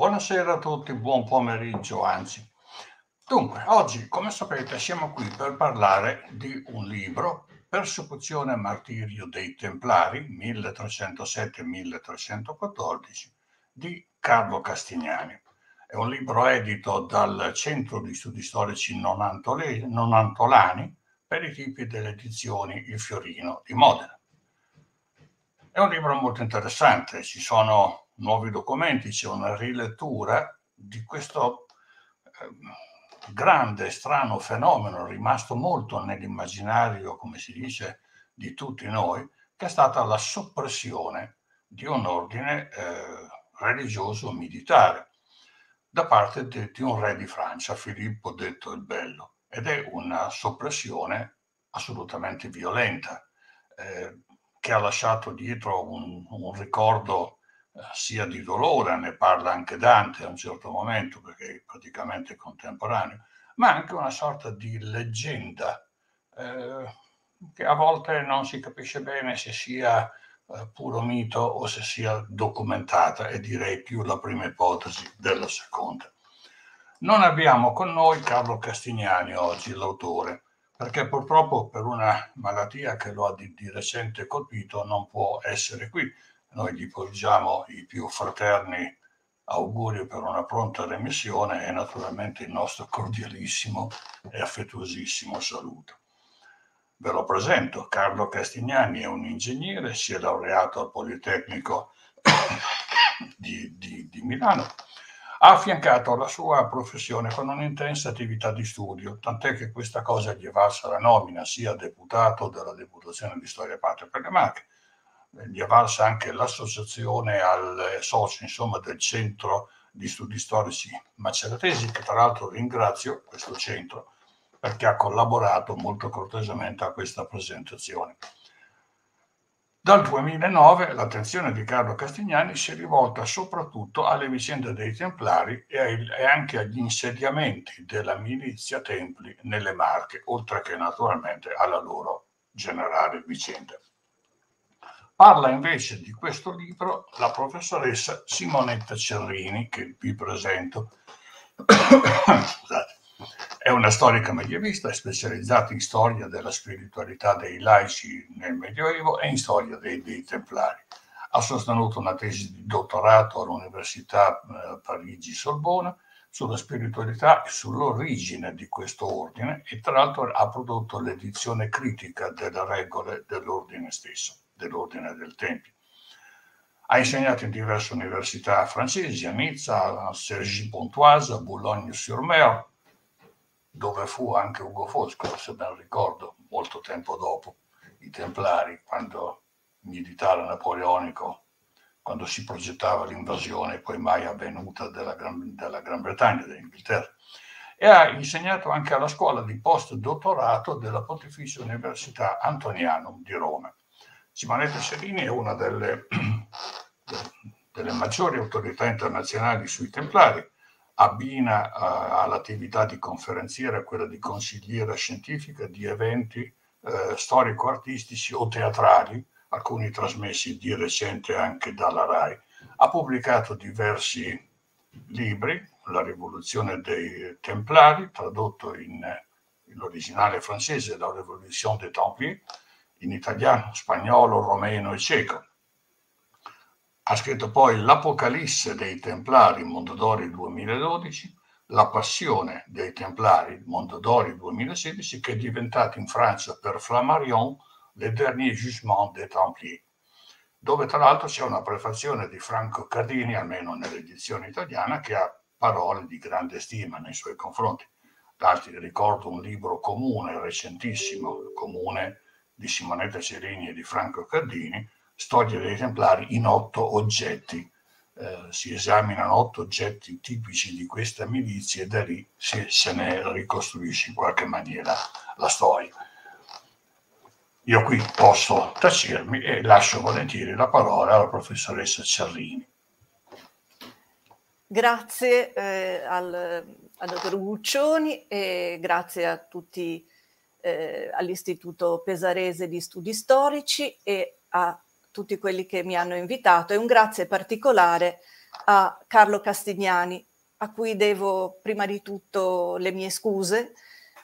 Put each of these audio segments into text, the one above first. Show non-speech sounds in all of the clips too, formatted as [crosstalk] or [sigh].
Buonasera a tutti, buon pomeriggio anzi. Dunque, oggi, come sapete, siamo qui per parlare di un libro, Persecuzione e martirio dei Templari, 1307-1314, di Carlo Castignani. È un libro edito dal Centro di Studi Storici Nonantolani per i tipi delle edizioni Il Fiorino di Modena. È un libro molto interessante, ci sono nuovi documenti, c'è una rilettura di questo ehm, grande e strano fenomeno rimasto molto nell'immaginario, come si dice, di tutti noi, che è stata la soppressione di un ordine eh, religioso militare da parte di, di un re di Francia, Filippo detto il Bello, ed è una soppressione assolutamente violenta, eh, che ha lasciato dietro un, un ricordo sia di dolore, ne parla anche Dante a un certo momento perché è praticamente contemporaneo, ma anche una sorta di leggenda eh, che a volte non si capisce bene se sia eh, puro mito o se sia documentata e direi più la prima ipotesi della seconda. Non abbiamo con noi Carlo Castignani oggi, l'autore, perché purtroppo per una malattia che lo ha di, di recente colpito non può essere qui noi gli porgiamo i più fraterni auguri per una pronta remissione e naturalmente il nostro cordialissimo e affettuosissimo saluto. Ve lo presento, Carlo Castignani è un ingegnere, si è laureato al Politecnico [coughs] di, di, di Milano, ha affiancato la sua professione con un'intensa attività di studio, tant'è che questa cosa gli è valsa la nomina sia deputato della Deputazione di Storia Patria per le Marche, gli valsa anche l'associazione al eh, socio insomma, del centro di studi storici maceratesi, che tra l'altro ringrazio questo centro perché ha collaborato molto cortesemente a questa presentazione. Dal 2009 l'attenzione di Carlo Castignani si è rivolta soprattutto alle vicende dei Templari e, ai, e anche agli insediamenti della milizia Templi nelle Marche, oltre che naturalmente alla loro generale vicenda. Parla invece di questo libro la professoressa Simonetta Cerrini, che vi presento. [coughs] È una storica medievista specializzata in storia della spiritualità dei laici nel Medioevo e in storia dei, dei Templari. Ha sostenuto una tesi di dottorato all'Università eh, Parigi-Sorbona sulla spiritualità e sull'origine di questo ordine e tra l'altro ha prodotto l'edizione critica delle regole dell'ordine stesso dell'Ordine del Tempio. Ha insegnato in diverse università francesi, a Nizza, a Cergy-Pontoise, a Boulogne-sur-Mer, dove fu anche Ugo Fosco, se ben ricordo, molto tempo dopo, i Templari, quando militare napoleonico, quando si progettava l'invasione poi mai avvenuta della Gran, della Gran Bretagna, dell'Inghilterra. E ha insegnato anche alla scuola di post-dottorato della Pontificia Università Antonianum di Roma. Simonetta Sciarini è una delle, [clears throat] delle maggiori autorità internazionali sui Templari, abbina uh, all'attività di conferenziera quella di consigliera scientifica di eventi uh, storico-artistici o teatrali, alcuni trasmessi di recente anche dalla RAI. Ha pubblicato diversi libri, La rivoluzione dei Templari, tradotto in, in originale francese, La Révolution des Templiers, in italiano, spagnolo, romeno e ceco. Ha scritto poi l'Apocalisse dei Templari Mondadori 2012, la Passione dei Templari Mondadori 2016, che è diventata in Francia per Flammarion Le Dernier Jugement des Templiers, dove tra l'altro c'è una prefazione di Franco Cardini, almeno nell'edizione italiana, che ha parole di grande stima nei suoi confronti. D'altri ricordo un libro comune, recentissimo, comune, di Simonetta Cerini e di Franco Cardini, Storia dei Templari in otto oggetti. Eh, si esaminano otto oggetti tipici di questa milizia e da lì si, se ne ricostruisce in qualche maniera la storia. Io qui posso tacermi e lascio volentieri la parola alla professoressa Cerrini. Grazie eh, al, al dottor Guccioni e grazie a tutti eh, all'Istituto Pesarese di Studi Storici e a tutti quelli che mi hanno invitato e un grazie particolare a Carlo Castignani, a cui devo prima di tutto le mie scuse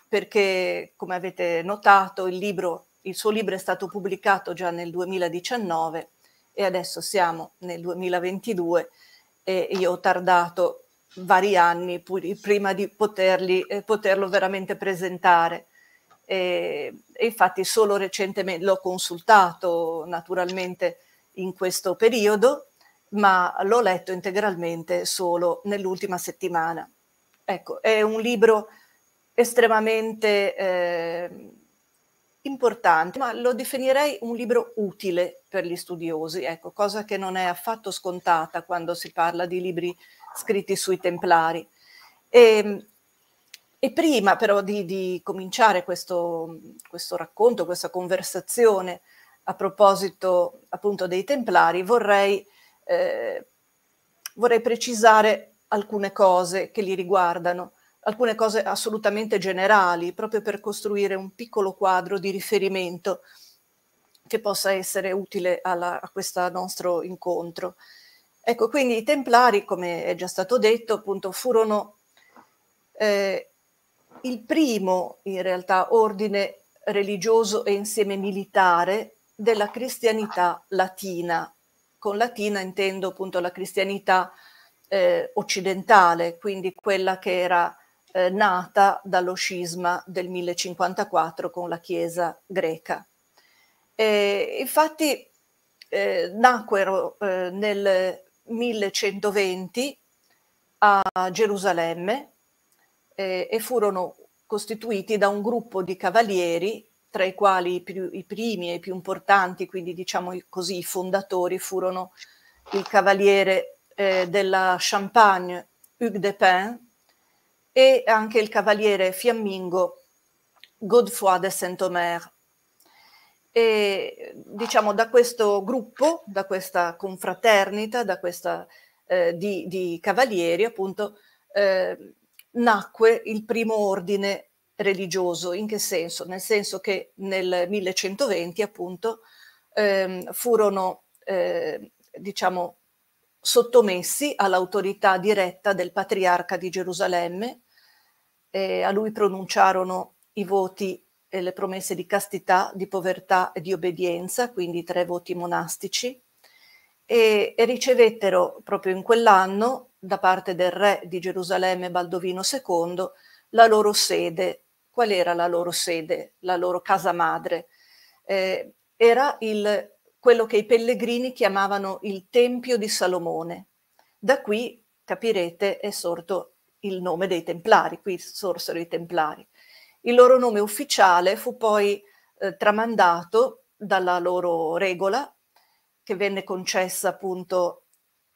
perché come avete notato il, libro, il suo libro è stato pubblicato già nel 2019 e adesso siamo nel 2022 e io ho tardato vari anni prima di poterli, eh, poterlo veramente presentare e, e infatti solo recentemente l'ho consultato naturalmente in questo periodo, ma l'ho letto integralmente solo nell'ultima settimana. Ecco, è un libro estremamente eh, importante, ma lo definirei un libro utile per gli studiosi, ecco, cosa che non è affatto scontata quando si parla di libri scritti sui templari. E, ehm, e prima però di, di cominciare questo, questo, racconto, questa conversazione a proposito appunto dei Templari, vorrei, eh, vorrei precisare alcune cose che li riguardano, alcune cose assolutamente generali, proprio per costruire un piccolo quadro di riferimento che possa essere utile alla, a questo nostro incontro. Ecco, quindi i Templari, come è già stato detto, appunto, furono eh, il primo, in realtà, ordine religioso e insieme militare della cristianità latina. Con latina intendo appunto la cristianità eh, occidentale, quindi quella che era eh, nata dallo scisma del 1054 con la Chiesa greca. E, infatti eh, nacquero eh, nel 1120 a Gerusalemme eh, e furono costituiti da un gruppo di cavalieri, tra i quali i, più, i primi e i più importanti, quindi diciamo così i fondatori, furono il cavaliere eh, della Champagne Hugues de Pin e anche il cavaliere fiammingo Godefroy de Saint-Omer. E diciamo da questo gruppo, da questa confraternita, da questa eh, di, di, cavalieri, appunto, eh, nacque il primo ordine religioso. In che senso? Nel senso che nel 1120 appunto ehm, furono eh, diciamo sottomessi all'autorità diretta del patriarca di Gerusalemme, eh, a lui pronunciarono i voti e le promesse di castità, di povertà e di obbedienza, quindi tre voti monastici, e, e ricevettero proprio in quell'anno da parte del re di Gerusalemme Baldovino II la loro sede. Qual era la loro sede, la loro casa madre? Eh, era il, quello che i pellegrini chiamavano il Tempio di Salomone. Da qui, capirete, è sorto il nome dei Templari, qui sorsero i Templari. Il loro nome ufficiale fu poi eh, tramandato dalla loro regola, che venne concessa appunto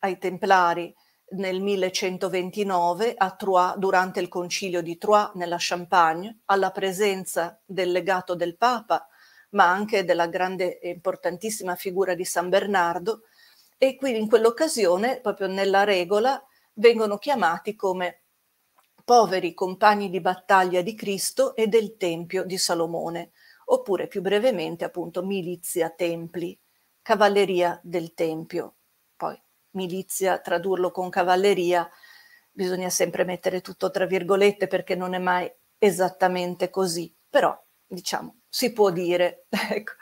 ai Templari nel 1129 a Troyes durante il concilio di Troyes nella Champagne, alla presenza del legato del Papa, ma anche della grande e importantissima figura di San Bernardo, e quindi in quell'occasione, proprio nella regola, vengono chiamati come poveri compagni di battaglia di Cristo e del Tempio di Salomone, oppure più brevemente appunto milizia templi, cavalleria del Tempio. Poi milizia, tradurlo con cavalleria, bisogna sempre mettere tutto tra virgolette perché non è mai esattamente così, però diciamo si può dire. [laughs] ecco.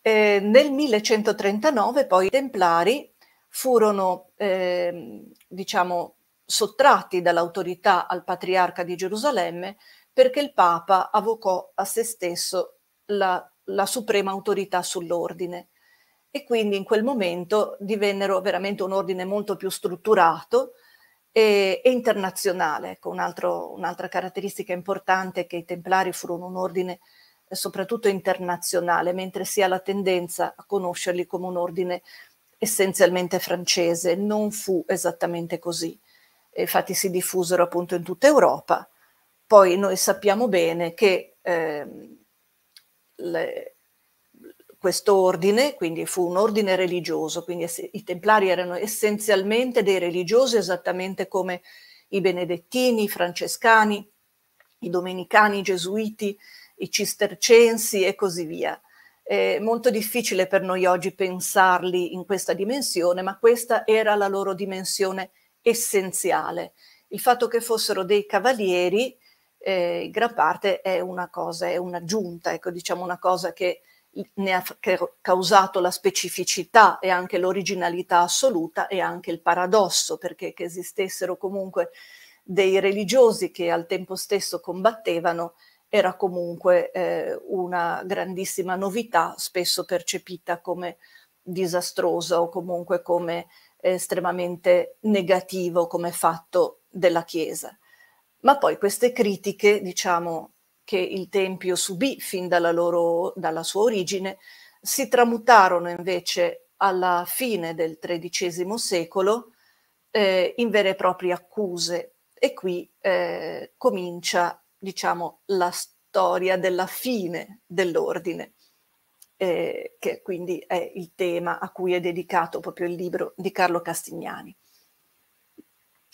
eh, nel 1139 poi i templari furono eh, diciamo sottratti dall'autorità al patriarca di Gerusalemme perché il Papa avvocò a se stesso la, la suprema autorità sull'ordine e quindi in quel momento divennero veramente un ordine molto più strutturato e, e internazionale. Ecco, un altro, un'altra caratteristica importante è che i templari furono un ordine eh, soprattutto internazionale, mentre si ha la tendenza a conoscerli come un ordine essenzialmente francese. Non fu esattamente così. Infatti si diffusero appunto in tutta Europa. Poi noi sappiamo bene che eh, le, questo ordine, quindi fu un ordine religioso, quindi i templari erano essenzialmente dei religiosi esattamente come i benedettini, i francescani, i domenicani, i gesuiti, i cistercensi e così via. È molto difficile per noi oggi pensarli in questa dimensione, ma questa era la loro dimensione essenziale. Il fatto che fossero dei cavalieri, eh, in gran parte è una cosa, è un'aggiunta, ecco, diciamo una cosa che ne ha causato la specificità e anche l'originalità assoluta e anche il paradosso, perché che esistessero comunque dei religiosi che al tempo stesso combattevano era comunque eh, una grandissima novità, spesso percepita come disastrosa o comunque come estremamente negativo come fatto della Chiesa. Ma poi queste critiche, diciamo, che il Tempio subì fin dalla, loro, dalla sua origine, si tramutarono invece alla fine del XIII secolo eh, in vere e proprie accuse e qui eh, comincia diciamo, la storia della fine dell'ordine, eh, che quindi è il tema a cui è dedicato proprio il libro di Carlo Castignani.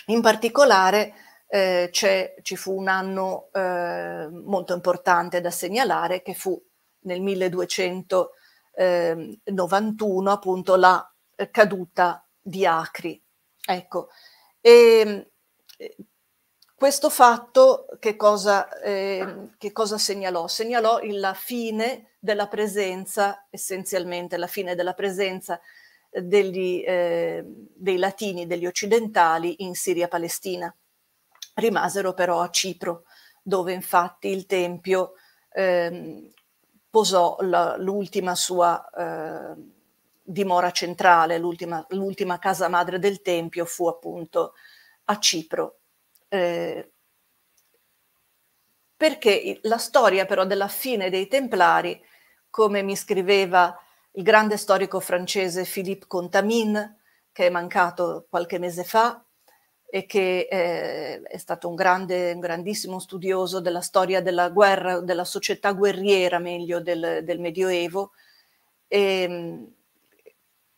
In particolare eh, ci fu un anno eh, molto importante da segnalare che fu nel 1291 ehm, appunto la caduta di Acri. Ecco, e, questo fatto che cosa, eh, che cosa segnalò? Segnalò la fine della presenza, essenzialmente la fine della presenza degli, eh, dei latini, degli occidentali in Siria-Palestina rimasero però a Cipro, dove infatti il Tempio ehm, posò la, l'ultima sua eh, dimora centrale, l'ultima, l'ultima, casa madre del Tempio fu appunto a Cipro. Eh, perché la storia però della fine dei Templari, come mi scriveva il grande storico francese Philippe Contamin, che è mancato qualche mese fa, e che eh, è stato un, grande, un grandissimo studioso della storia della guerra, della società guerriera meglio del, del Medioevo, e, ehm,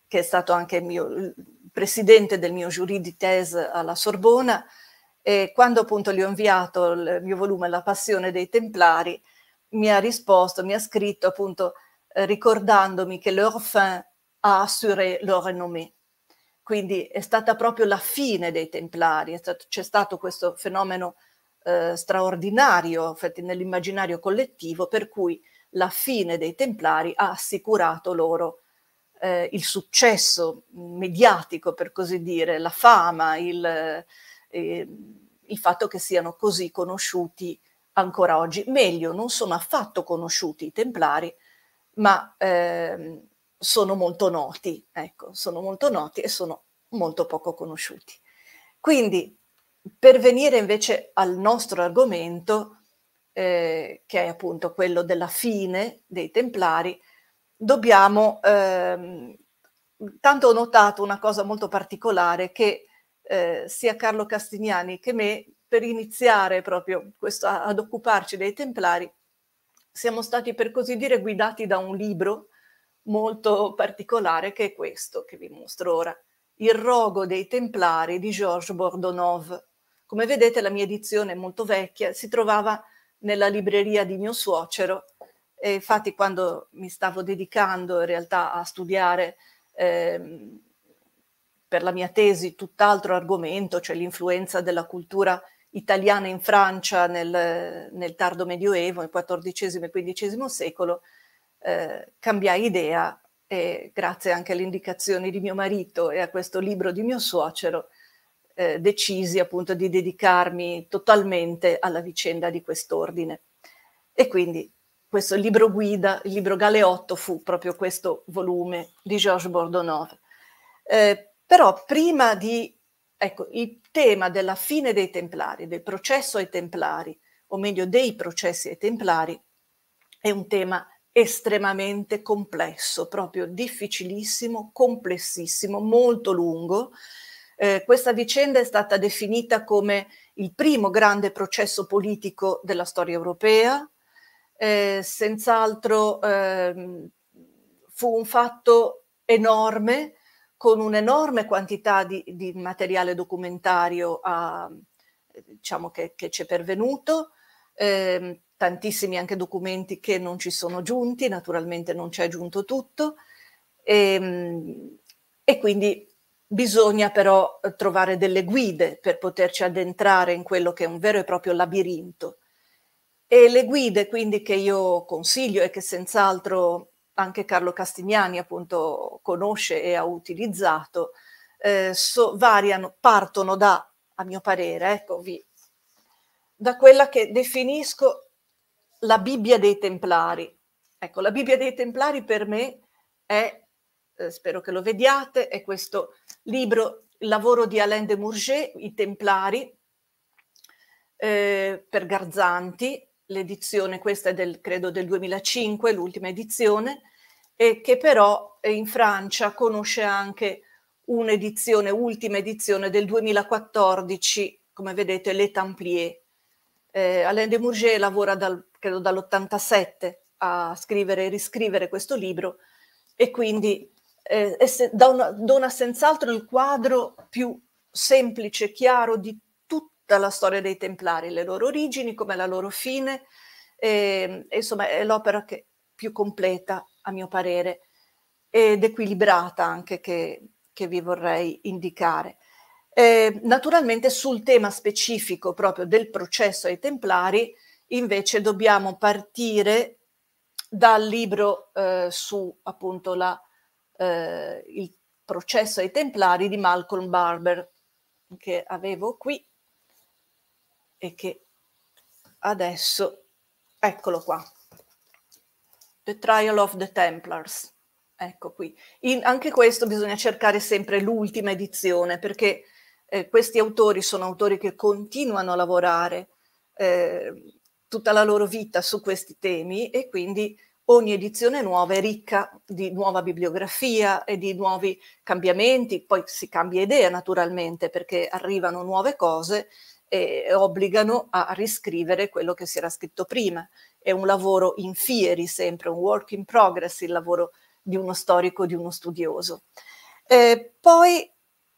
che è stato anche mio, presidente del mio jury di tesi alla Sorbona. E quando appunto gli ho inviato il mio volume La passione dei Templari, mi ha risposto, mi ha scritto appunto eh, ricordandomi che leur fin a assuré leur renommée. Quindi è stata proprio la fine dei Templari, stato, c'è stato questo fenomeno eh, straordinario nell'immaginario collettivo per cui la fine dei Templari ha assicurato loro eh, il successo mediatico, per così dire, la fama, il, eh, il, fatto che siano così conosciuti ancora oggi. Meglio, non sono affatto conosciuti i Templari, ma ehm, sono molto noti, ecco, sono molto noti e sono molto poco conosciuti. Quindi, per venire invece al nostro argomento, eh, che è appunto quello della fine dei Templari, dobbiamo... Ehm, tanto ho notato una cosa molto particolare che eh, sia Carlo Castignani che me, per iniziare proprio questo, ad occuparci dei Templari, siamo stati per così dire guidati da un libro molto particolare che è questo che vi mostro ora, Il rogo dei templari di Georges Bordonov. Come vedete la mia edizione è molto vecchia, si trovava nella libreria di mio suocero e infatti quando mi stavo dedicando in realtà a studiare eh, per la mia tesi tutt'altro argomento, cioè l'influenza della cultura italiana in Francia nel, nel tardo medioevo, nel XIV e XV secolo, eh, cambiai idea e grazie anche alle indicazioni di mio marito e a questo libro di mio suocero eh, decisi appunto di dedicarmi totalmente alla vicenda di quest'ordine. E quindi questo libro guida, il libro Galeotto fu proprio questo volume di Georges Bordonov. Eh, però prima di, ecco, il tema della fine dei Templari, del processo ai Templari, o meglio dei processi ai Templari, è un tema estremamente complesso, proprio difficilissimo, complessissimo, molto lungo. Eh, questa vicenda è stata definita come il primo grande processo politico della storia europea, eh, senz'altro eh, fu un fatto enorme, con un'enorme quantità di, di materiale documentario a, ah, diciamo che, che ci è pervenuto, eh, tantissimi anche documenti che non ci sono giunti, naturalmente non ci è giunto tutto e, ehm, e quindi bisogna però eh, trovare delle guide per poterci addentrare in quello che è un vero e proprio labirinto. E le guide quindi che io consiglio e che senz'altro anche Carlo Castignani appunto conosce e ha utilizzato, eh, so, variano, partono da, a mio parere, ecco, vi, da quella che definisco la Bibbia dei Templari. Ecco, la Bibbia dei Templari per me è, eh, spero che lo vediate, è questo libro, il lavoro di Alain de Mourget, I Templari, eh, per Garzanti, l'edizione questa è del, credo del 2005, l'ultima edizione, e che però in Francia conosce anche un'edizione, ultima edizione del 2014, come vedete, Les Templiers. Eh, Alain de Mourget lavora dal credo dall'87, a scrivere e riscrivere questo libro e quindi eh, dona, dona senz'altro il quadro più semplice, e chiaro di tutta la storia dei Templari, le loro origini, come la loro fine, e, e insomma è l'opera che più completa a mio parere ed equilibrata anche che, che vi vorrei indicare. Eh, naturalmente sul tema specifico proprio del processo ai Templari invece dobbiamo partire dal libro eh, su appunto la, eh, il processo ai templari di Malcolm Barber che avevo qui e che adesso eccolo qua The Trial of the Templars ecco qui In, anche questo bisogna cercare sempre l'ultima edizione perché eh, questi autori sono autori che continuano a lavorare eh, tutta la loro vita su questi temi e quindi ogni edizione nuova è ricca di nuova bibliografia e di nuovi cambiamenti, poi si cambia idea naturalmente perché arrivano nuove cose e obbligano a riscrivere quello che si era scritto prima. È un lavoro in fieri sempre, un work in progress il lavoro di uno storico, di uno studioso. Eh, poi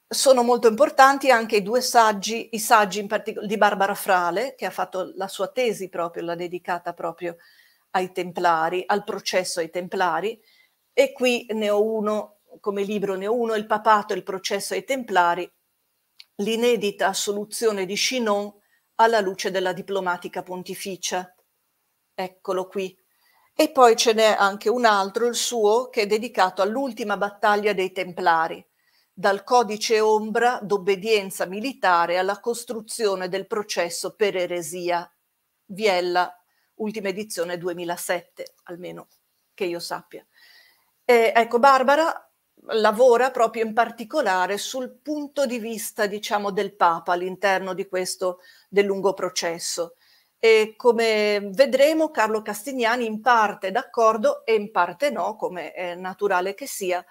sono molto importanti anche i due saggi, i saggi in particolare di Barbara Frale, che ha fatto la sua tesi proprio, l'ha dedicata proprio ai templari, al processo ai templari, e qui ne ho uno, come libro ne ho uno, Il papato e il processo ai templari, l'inedita soluzione di Chinon alla luce della diplomatica pontificia. Eccolo qui. E poi ce n'è anche un altro, il suo, che è dedicato all'ultima battaglia dei templari dal codice ombra d'obbedienza militare alla costruzione del processo per eresia, Viella, ultima edizione 2007, almeno che io sappia. Eh, ecco, Barbara lavora proprio in particolare sul punto di vista, diciamo, del Papa all'interno di questo, del lungo processo. E come vedremo, Carlo Castignani in parte d'accordo e in parte no, come è naturale che sia,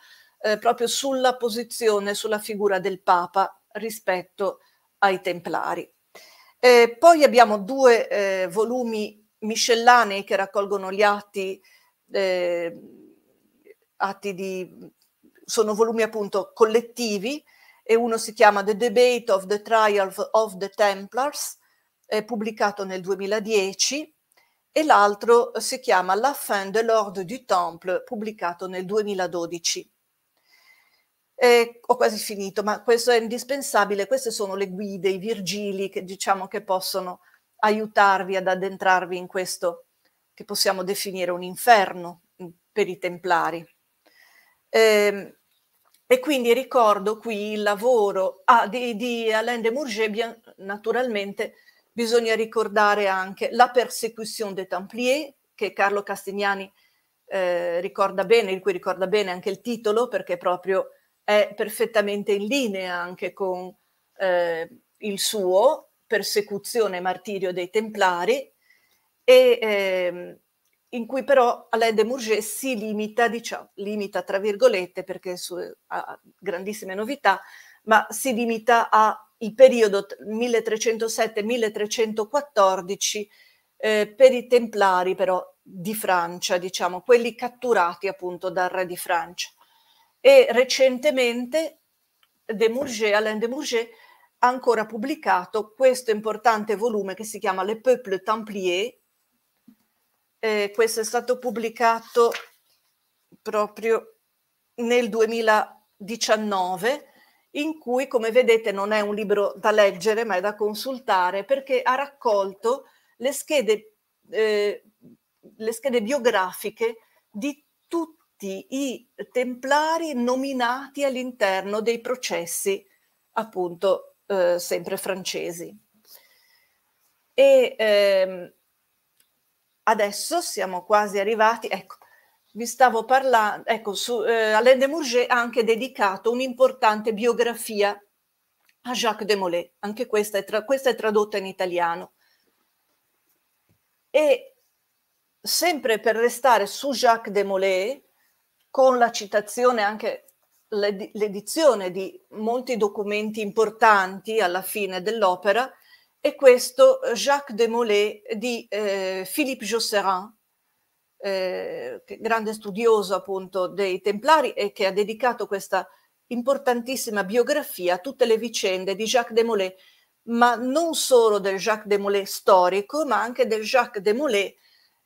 eh, proprio sulla posizione, sulla figura del Papa rispetto ai Templari. Eh, poi abbiamo due eh, volumi miscellanei che raccolgono gli atti, eh, atti di, sono volumi appunto collettivi e uno si chiama The Debate of the Trial of the Templars, pubblicato nel 2010, e l'altro si chiama La fin de l'ordre du Temple, pubblicato nel 2012. Eh, ho quasi finito, ma questo è indispensabile. Queste sono le guide, i virgili che diciamo che possono aiutarvi ad addentrarvi in questo che possiamo definire un inferno mm, per i templari. Eh, e quindi ricordo qui il lavoro ah, di, di, Alain de Mourget, naturalmente bisogna ricordare anche La persecution des Templiers, che Carlo Castignani eh, ricorda bene, di cui ricorda bene anche il titolo, perché proprio è perfettamente in linea anche con eh, il suo persecuzione e martirio dei templari, e, eh, in cui però Alain de Mourget si limita, diciamo, limita tra virgolette perché su, ha grandissime novità, ma si limita al periodo 1307-1314 eh, per i templari però di Francia, diciamo, quelli catturati appunto dal re di Francia e recentemente De Murger, Alain de Mourget ha ancora pubblicato questo importante volume che si chiama Le Peuple Templier. Eh, questo è stato pubblicato proprio nel 2019 in cui, come vedete, non è un libro da leggere, ma è da consultare, perché ha raccolto le schede, eh, le schede biografiche di tutti tutti i templari nominati all'interno dei processi appunto eh, sempre francesi. E ehm, adesso siamo quasi arrivati, ecco, vi stavo parlando, ecco, su, eh, Alain de Mourget ha anche dedicato un'importante biografia a Jacques de Molay, anche questa è, tra, questa è tradotta in italiano. E sempre per restare su Jacques de Molay, con la citazione anche l'ed- l'edizione di molti documenti importanti alla fine dell'opera, è questo Jacques de Molay di eh, Philippe Josserin, eh, grande studioso appunto dei Templari e che ha dedicato questa importantissima biografia a tutte le vicende di Jacques de Molay, ma non solo del Jacques de Molay storico, ma anche del Jacques de Molay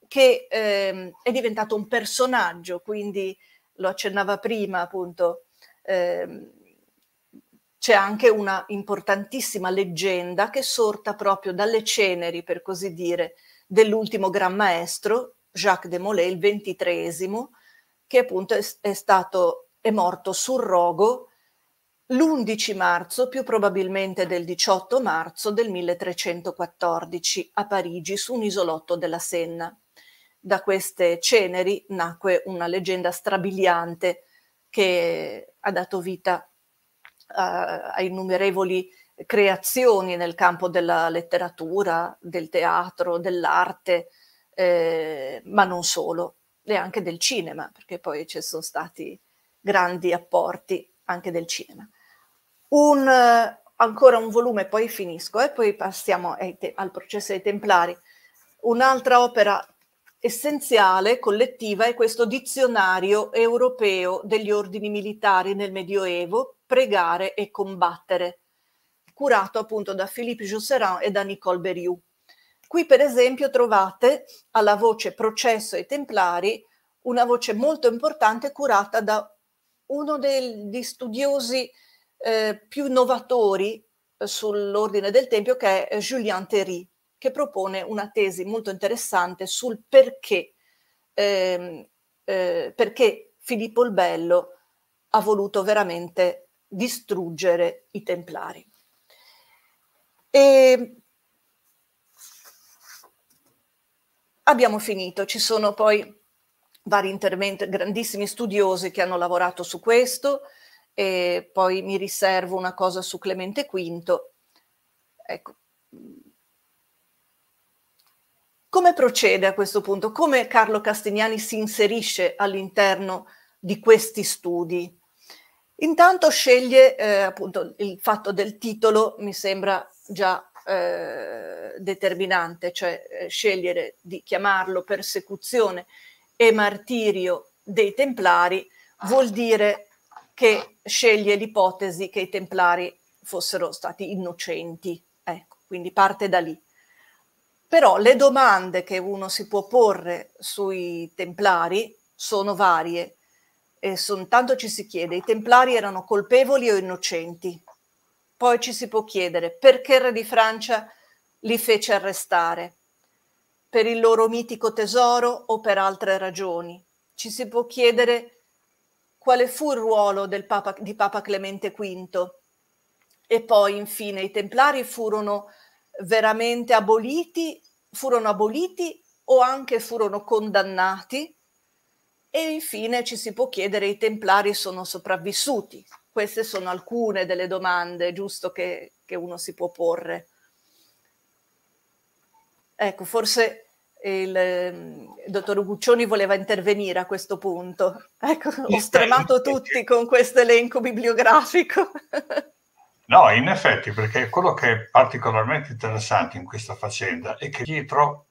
che eh, è diventato un personaggio, quindi lo accennava prima appunto, eh, c'è anche una importantissima leggenda che è sorta proprio dalle ceneri, per così dire, dell'ultimo gran maestro, Jacques de Molay, il ventitresimo, che appunto è, è, stato, è morto sul rogo l'11 marzo, più probabilmente del 18 marzo del 1314, a Parigi, su un isolotto della Senna da queste ceneri nacque una leggenda strabiliante che ha dato vita a, eh, a innumerevoli creazioni nel campo della letteratura, del teatro, dell'arte, eh, ma non solo, e anche del cinema, perché poi ci sono stati grandi apporti anche del cinema. Un, ancora un volume, poi finisco, e eh, poi passiamo ai, al processo dei Templari. Un'altra opera essenziale, collettiva, è questo dizionario europeo degli ordini militari nel Medioevo, pregare e combattere, curato appunto da Philippe Jusserand e da Nicole Beriou. Qui per esempio trovate alla voce processo ai templari una voce molto importante curata da uno degli studiosi eh, più novatori eh, sull'ordine del Tempio che è eh, Julien Terry, che propone una tesi molto interessante sul perché, ehm, eh, perché Filippo il Bello ha voluto veramente distruggere i Templari. E abbiamo finito, ci sono poi vari interventi, grandissimi studiosi che hanno lavorato su questo, e poi mi riservo una cosa su Clemente V. Ecco, come procede a questo punto? Come Carlo Castignani si inserisce all'interno di questi studi? Intanto sceglie eh, appunto il fatto del titolo, mi sembra già eh, determinante, cioè eh, scegliere di chiamarlo persecuzione e martirio dei templari vuol dire che sceglie l'ipotesi che i templari fossero stati innocenti, ecco, quindi parte da lì. Però le domande che uno si può porre sui templari sono varie. E soltanto ci si chiede, i templari erano colpevoli o innocenti? Poi ci si può chiedere perché il re di Francia li fece arrestare, per il loro mitico tesoro o per altre ragioni. Ci si può chiedere quale fu il ruolo Papa, di Papa Clemente V. E poi, infine, i Templari furono veramente aboliti, furono aboliti o anche furono condannati. E infine ci si può chiedere i templari sono sopravvissuti. Queste sono alcune delle domande, giusto, che, che uno si può porre. Ecco, forse il, il ehm, dottor Guccioni voleva intervenire a questo punto. Ecco, ho stremato tutti con questo elenco bibliografico. [laughs] No, in effetti, perché quello che è particolarmente interessante in questa faccenda è che dietro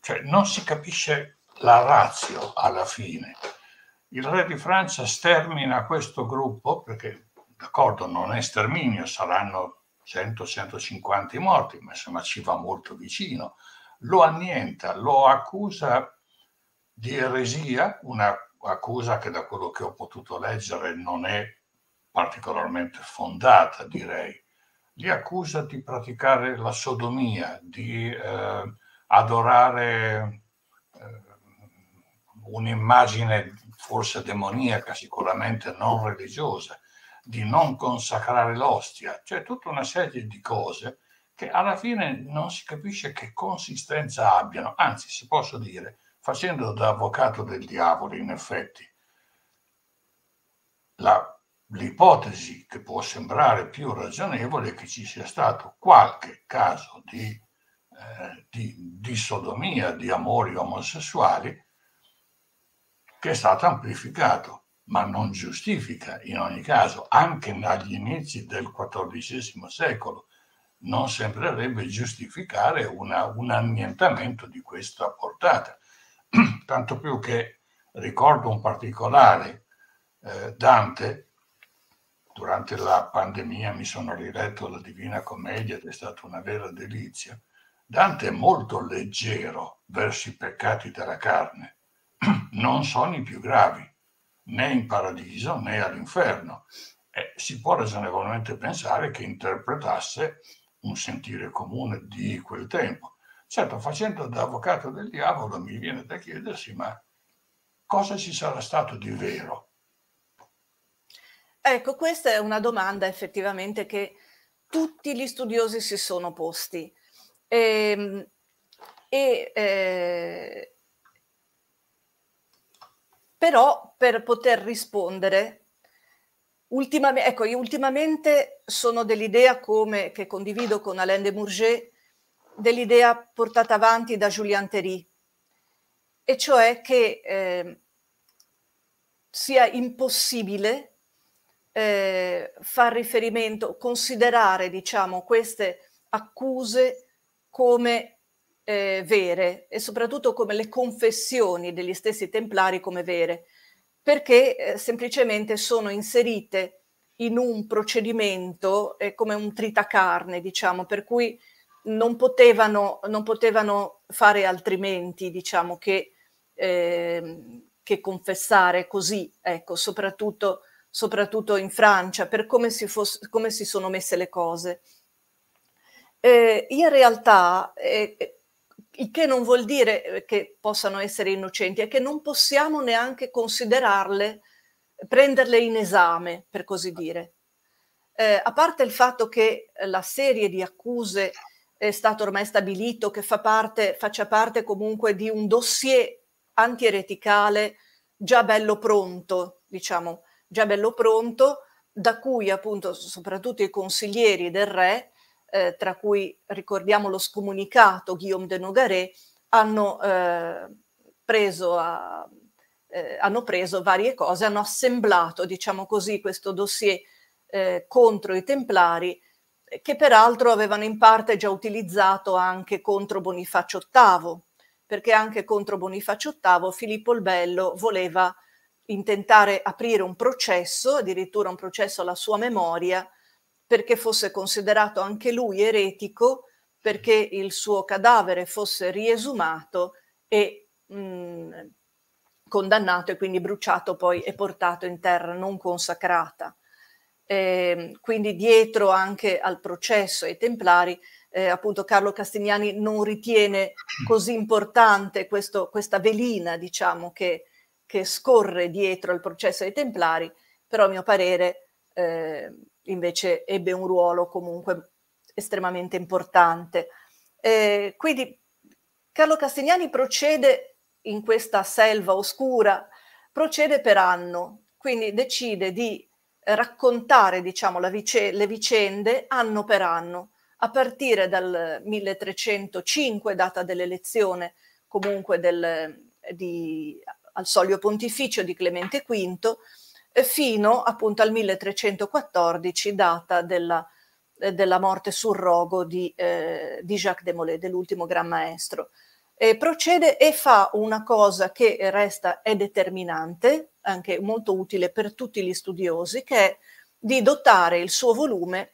cioè, non si capisce la razio alla fine. Il re di Francia stermina questo gruppo, perché d'accordo non è sterminio, saranno 100-150 morti, ma insomma ci va molto vicino. Lo annienta, lo accusa di eresia, una accusa che da quello che ho potuto leggere non è particolarmente fondata, direi, li accusa di praticare la sodomia, di eh, adorare eh, un'immagine forse demoniaca, sicuramente non religiosa, di non consacrare l'ostia, cioè tutta una serie di cose che alla fine non si capisce che consistenza abbiano, anzi si posso dire, facendo da avvocato del diavolo in effetti, la l'ipotesi che può sembrare più ragionevole è che ci sia stato qualche caso di, eh, di, di sodomia, di amori omosessuali, che è stato amplificato, ma non giustifica in ogni caso, anche dagli inizi del XIV secolo, non sembrerebbe giustificare una, un annientamento di questa portata. [clears throat] Tanto più che ricordo un particolare, eh, Dante durante la pandemia mi sono riletto la Divina Commedia ed è stata una vera delizia. Dante è molto leggero verso i peccati della carne, [clears throat] non sono i più gravi, né in paradiso né all'inferno. E si può ragionevolmente pensare che interpretasse un sentire comune di quel tempo. Certo, facendo da avvocato del diavolo mi viene da chiedersi, ma cosa ci sarà stato di vero Ecco, questa è una domanda effettivamente che tutti gli studiosi si sono posti. E, ehm, e, eh, però per poter rispondere, ultimam- ecco, io ultimamente sono dell'idea, come che condivido con Alain de Bourget, dell'idea portata avanti da Julien Terry, e cioè che eh, sia impossibile eh, far riferimento, considerare diciamo, queste accuse come eh, vere e soprattutto come le confessioni degli stessi templari come vere, perché eh, semplicemente sono inserite in un procedimento eh, come un tritacarne, diciamo, per cui non potevano, non potevano fare altrimenti diciamo, che, ehm, che confessare così, ecco, soprattutto soprattutto in Francia, per come si, fosse, come si sono messe le cose. Eh, in realtà, eh, eh il che non vuol dire eh, che possano essere innocenti, è che non possiamo neanche considerarle, prenderle in esame, per così dire. Eh, a parte il fatto che la serie di accuse è stato ormai stabilito che fa parte, faccia parte comunque di un dossier antiereticale già bello pronto, diciamo, già bello pronto, da cui appunto soprattutto i consiglieri del re, eh, tra cui ricordiamo lo scomunicato Guillaume de Nogaret, hanno, eh, eh, hanno preso varie cose, hanno assemblato, diciamo così, questo dossier eh, contro i Templari, eh, che peraltro avevano in parte già utilizzato anche contro Bonifacio VIII, perché anche contro Bonifacio VIII Filippo il Bello voleva intentare aprire un processo, addirittura un processo alla sua memoria, perché fosse considerato anche lui eretico, perché il suo cadavere fosse riesumato e mh, mm, condannato e quindi bruciato poi e portato in terra non consacrata. Eh, quindi dietro anche al processo ai templari, eh, appunto Carlo Castignani non ritiene così importante questo, questa velina, diciamo, che che scorre dietro al processo dei Templari, però a mio parere eh, invece ebbe un ruolo comunque estremamente importante. Eh, quindi Carlo Castigliani procede in questa selva oscura, procede per anno, quindi decide di raccontare diciamo, vice- le vicende anno per anno, a partire dal 1305, data dell'elezione comunque del, di al solio pontificio di Clemente V, eh, fino appunto al 1314, data della, eh, della morte sul rogo di, eh, di Jacques de Molay, dell'ultimo Gran Maestro. E procede e fa una cosa che resta è determinante, anche molto utile per tutti gli studiosi, che è di dotare il suo volume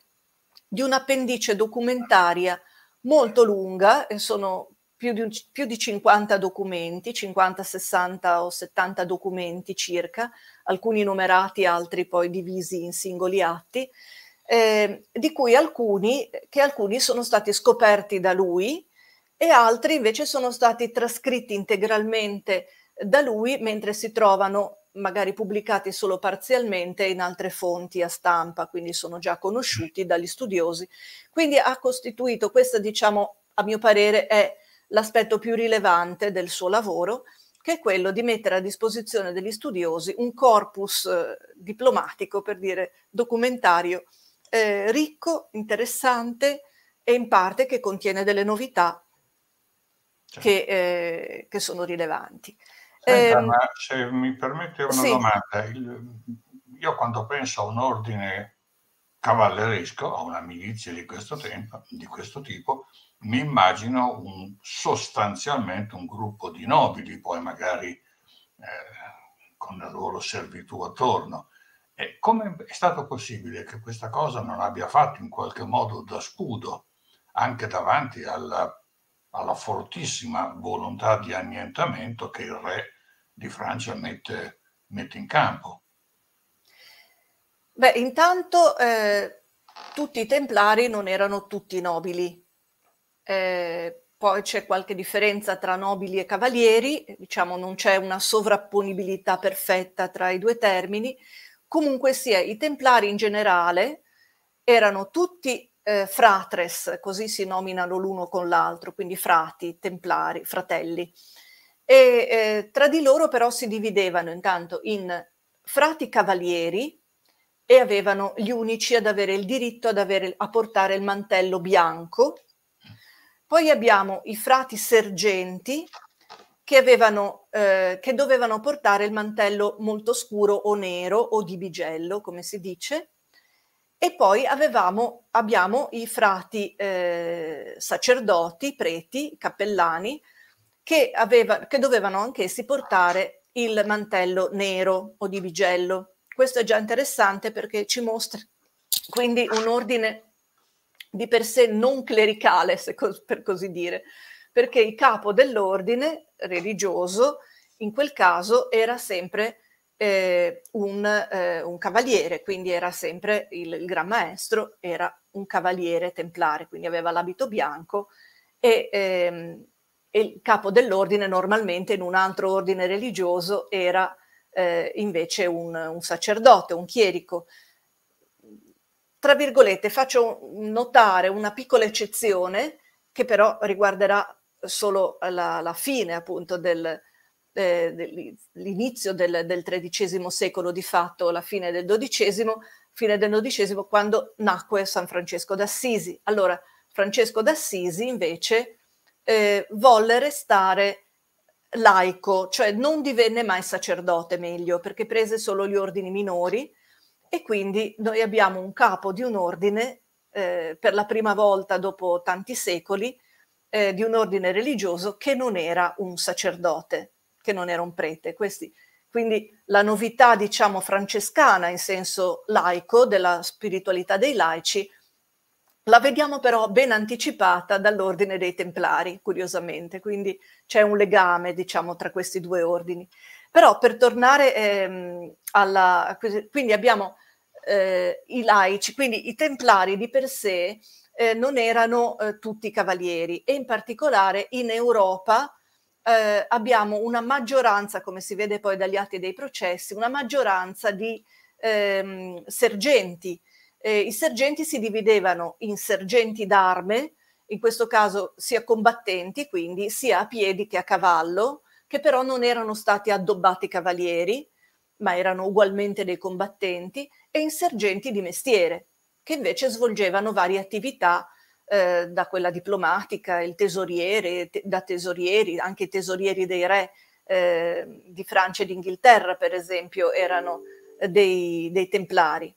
di un'appendice documentaria molto lunga, sono più di, un, più di 50 documenti, 50, 60 o 70 documenti circa, alcuni numerati, altri poi divisi in singoli atti, eh, di cui alcuni, che alcuni sono stati scoperti da lui e altri invece sono stati trascritti integralmente da lui mentre si trovano magari pubblicati solo parzialmente in altre fonti a stampa, quindi sono già conosciuti dagli studiosi. Quindi ha costituito questa, diciamo, a mio parere è l'aspetto più rilevante del suo lavoro, che è quello di mettere a disposizione degli studiosi un corpus eh, diplomatico, per dire documentario, eh, ricco, interessante e in parte che contiene delle novità certo. che, eh, che, sono rilevanti. Senta, ehm, ma se mi permette una sì. domanda, Il, io quando penso a un ordine cavalleresco, a una milizia di questo, tempo, di questo tipo, mi immagino un, sostanzialmente un gruppo di nobili, poi magari eh, con la loro servitù attorno. E come è stato possibile che questa cosa non abbia fatto in qualche modo da scudo anche davanti alla, alla fortissima volontà di annientamento che il re di Francia mette, mette in campo? Beh, intanto eh, tutti i templari non erano tutti nobili, eh, poi c'è qualche differenza tra nobili e cavalieri, diciamo non c'è una sovrapponibilità perfetta tra i due termini, comunque sia, i templari in generale erano tutti eh, fratres, così si nominano l'uno con l'altro, quindi frati, templari, fratelli. E, eh, tra di loro però si dividevano intanto in frati cavalieri e avevano gli unici ad avere il diritto avere, a portare il mantello bianco poi abbiamo i frati sergenti che, avevano, eh, che dovevano portare il mantello molto scuro o nero o di bigello, come si dice, e poi avevamo, abbiamo i frati eh, sacerdoti, preti, cappellani, che, aveva, che dovevano anch'essi portare il mantello nero o di bigello. Questo è già interessante perché ci mostra quindi un ordine di per sé non clericale, cos- per così dire, perché il capo dell'ordine religioso in quel caso era sempre eh, un, eh, un, cavaliere, quindi era sempre il, il, Gran Maestro, era un cavaliere templare, quindi aveva l'abito bianco e, ehm, e il capo dell'ordine normalmente in un altro ordine religioso era eh, invece un, un sacerdote, un chierico tra virgolette, faccio notare una piccola eccezione che però riguarderà solo la, la fine appunto del, eh, dell'inizio del, del XIII secolo di fatto, la fine del XII, fine del XII quando nacque San Francesco d'Assisi. Allora, Francesco d'Assisi invece eh, volle restare laico, cioè non divenne mai sacerdote meglio, perché prese solo gli ordini minori, e quindi noi abbiamo un capo di un ordine, eh, per la prima volta dopo tanti secoli, eh, di un ordine religioso che non era un sacerdote, che non era un prete. Questi, quindi la novità, diciamo, francescana in senso laico della spiritualità dei laici, la vediamo però ben anticipata dall'ordine dei Templari, curiosamente, quindi c'è un legame, diciamo, tra questi due ordini. Però per tornare ehm, alla... quindi abbiamo eh, i laici, quindi i templari di per sé eh, non erano eh, tutti cavalieri e in particolare in Europa eh, abbiamo una maggioranza, come si vede poi dagli atti dei processi, una maggioranza di ehm, sergenti. Eh, I sergenti si dividevano in sergenti d'arme, in questo caso sia combattenti, quindi sia a piedi che a cavallo, che però non erano stati addobbati cavalieri, ma erano ugualmente dei combattenti, e insergenti di mestiere, che invece svolgevano varie attività, eh, da quella diplomatica, il tesoriere, te- da tesorieri, anche i tesorieri dei re eh, di Francia e d'Inghilterra, per esempio, erano dei, dei, templari,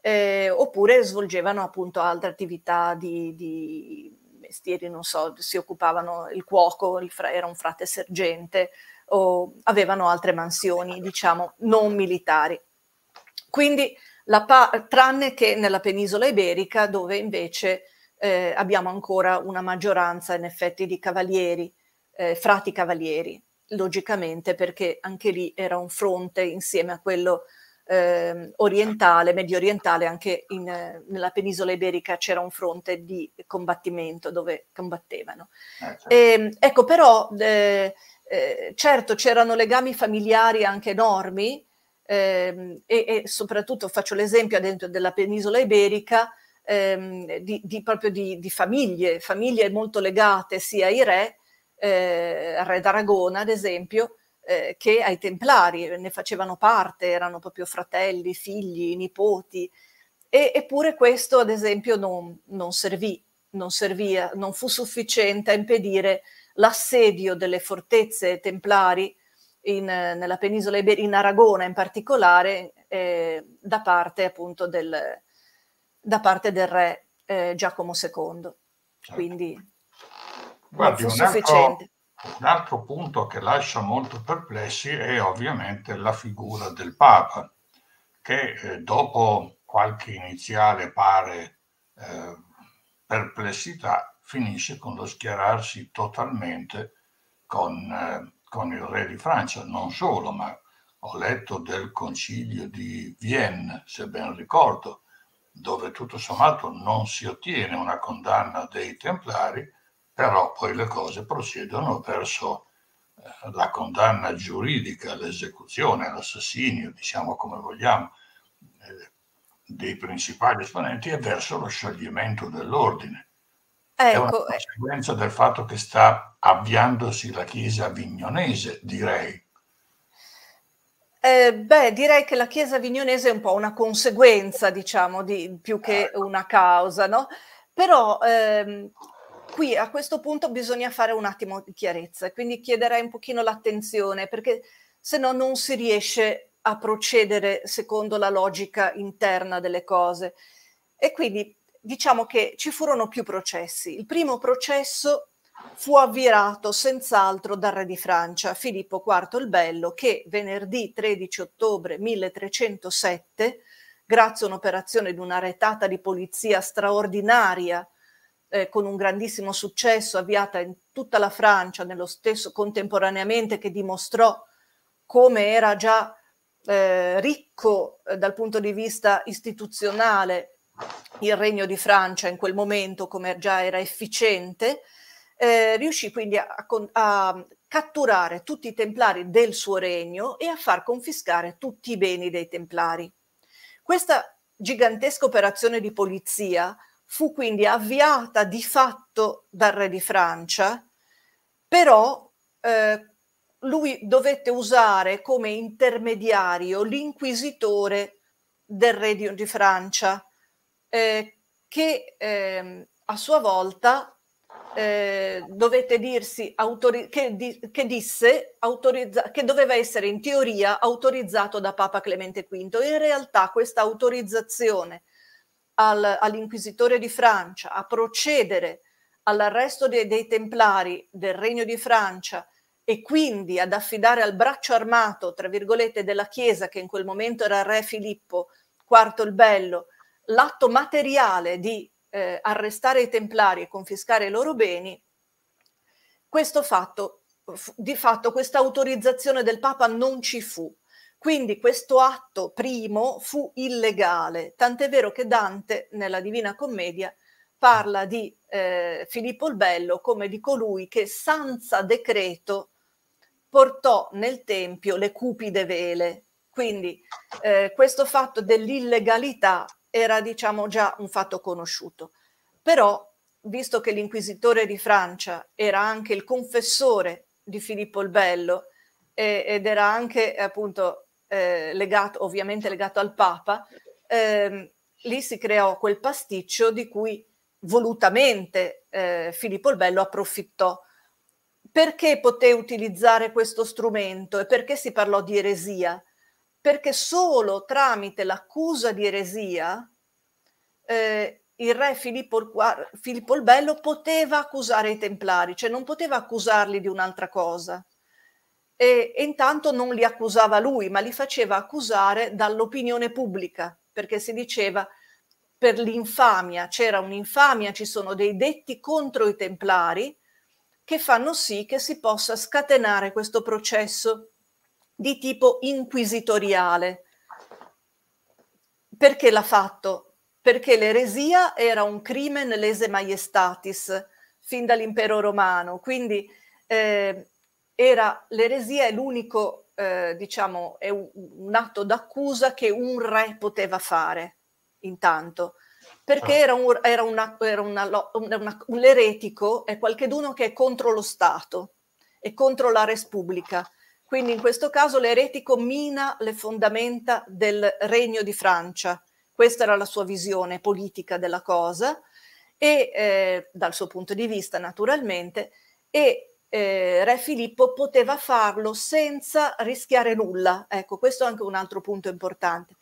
eh, oppure svolgevano appunto altre attività di, di mestieri, non so, si occupavano il cuoco, il fra- era un frate sergente, o avevano altre mansioni, diciamo, non militari. Quindi, pa- tranne che nella penisola iberica, dove invece eh, abbiamo ancora una maggioranza in effetti di cavalieri, eh, frati cavalieri, logicamente perché anche lì era un fronte insieme a quello eh, orientale, medio orientale, anche in, eh, nella penisola iberica c'era un fronte di combattimento dove combattevano. Ah, certo. e, ehm, ecco, però eh, eh, certo c'erano legami familiari anche enormi ehm, e, e, soprattutto faccio l'esempio ad esempio della penisola iberica ehm, di, di, proprio di, di, famiglie, famiglie molto legate sia ai re, eh, al re d'Aragona ad esempio, eh, che ai templari, ne facevano parte, erano proprio fratelli, figli, nipoti, e, eppure questo ad esempio non, non servì, non, servia, non fu sufficiente a impedire l'assedio delle fortezze templari in, nella penisola iberica, in Aragona in particolare, eh, da parte appunto del, da parte del re eh, Giacomo II. Certo. Quindi Guardi, un altro, un altro punto che lascia molto perplessi è ovviamente la figura del Papa, che eh, dopo qualche iniziale pare eh, perplessità finisce con lo schierarsi totalmente con, eh, con il re di Francia. Non solo, ma ho letto del concilio di Vienne, se ben ricordo, dove tutto sommato non si ottiene una condanna dei templari, però poi le cose procedono verso eh, la condanna giuridica, l'esecuzione, l'assassinio, diciamo come vogliamo, eh, dei principali esponenti e verso lo scioglimento dell'ordine. Ecco, è una ecco, eh. conseguenza del fatto che sta avviandosi la chiesa vignonese, direi. Eh, beh, direi che la chiesa vignonese è un po' una conseguenza, diciamo, di, più che ecco. una causa, no? Però ehm, qui a questo punto bisogna fare un attimo di chiarezza, quindi chiederei un pochino l'attenzione, perché se no non si riesce a procedere secondo la logica interna delle cose. E quindi diciamo che ci furono più processi. Il primo processo fu avvirato senz'altro dal re di Francia, Filippo IV il Bello, che venerdì 13 ottobre 1307, grazie a un'operazione di una retata di polizia straordinaria, eh, con un grandissimo successo avviata in tutta la Francia, stesso, contemporaneamente che dimostrò come era già eh, ricco eh, dal punto di vista istituzionale il Regno di Francia in quel momento, come già era efficiente, eh, riuscì quindi a, a, catturare tutti i templari del suo regno e a far confiscare tutti i beni dei templari. Questa gigantesca operazione di polizia fu quindi avviata di fatto dal re di Francia, però eh, lui dovette usare come intermediario l'inquisitore del re di, di Francia, eh, che ehm, a sua volta eh, dovette dirsi autori- che, di- che, disse autorizza- che doveva essere in teoria autorizzato da Papa Clemente V. In realtà questa autorizzazione al- all'inquisitore di Francia a procedere all'arresto de- dei templari del Regno di Francia e quindi ad affidare al braccio armato, tra virgolette, della Chiesa, che in quel momento era Re Filippo IV il Bello, l'atto materiale di eh, arrestare i templari e confiscare i loro beni, questo fatto, di fatto questa autorizzazione del Papa non ci fu. Quindi questo atto primo fu illegale, tant'è vero che Dante nella Divina Commedia parla di eh, Filippo il Bello come di colui che senza decreto portò nel Tempio le cupide vele. Quindi eh, questo fatto dell'illegalità era diciamo già un fatto conosciuto. Però, visto che l'inquisitore di Francia era anche il confessore di Filippo il Bello eh, ed era anche appunto eh, legato, ovviamente legato al Papa, ehm, lì si creò quel pasticcio di cui volutamente eh, Filippo il Bello approfittò. Perché poté utilizzare questo strumento e perché si parlò di eresia? perché solo tramite l'accusa di eresia eh, il re Filippo, Filippo, il Bello poteva accusare i templari, cioè non poteva accusarli di un'altra cosa. E, e intanto non li accusava lui, ma li faceva accusare dall'opinione pubblica, perché si diceva per l'infamia, c'era un'infamia, ci sono dei detti contro i templari che fanno sì che si possa scatenare questo processo di tipo inquisitoriale. Perché l'ha fatto? Perché l'eresia era un crimen lese maiestatis fin dall'impero romano, quindi eh, era, l'eresia è l'unico, eh, diciamo, è un, un atto d'accusa che un re poteva fare intanto perché ah. era un, era una, era una, una, un eretico, è qualcheduno che è contro lo Stato, è contro la Repubblica. Quindi in questo caso l'eretico mina le fondamenta del regno di Francia. Questa era la sua visione politica della cosa e eh, dal suo punto di vista naturalmente e eh, Re Filippo poteva farlo senza rischiare nulla. Ecco, questo è anche un altro punto importante,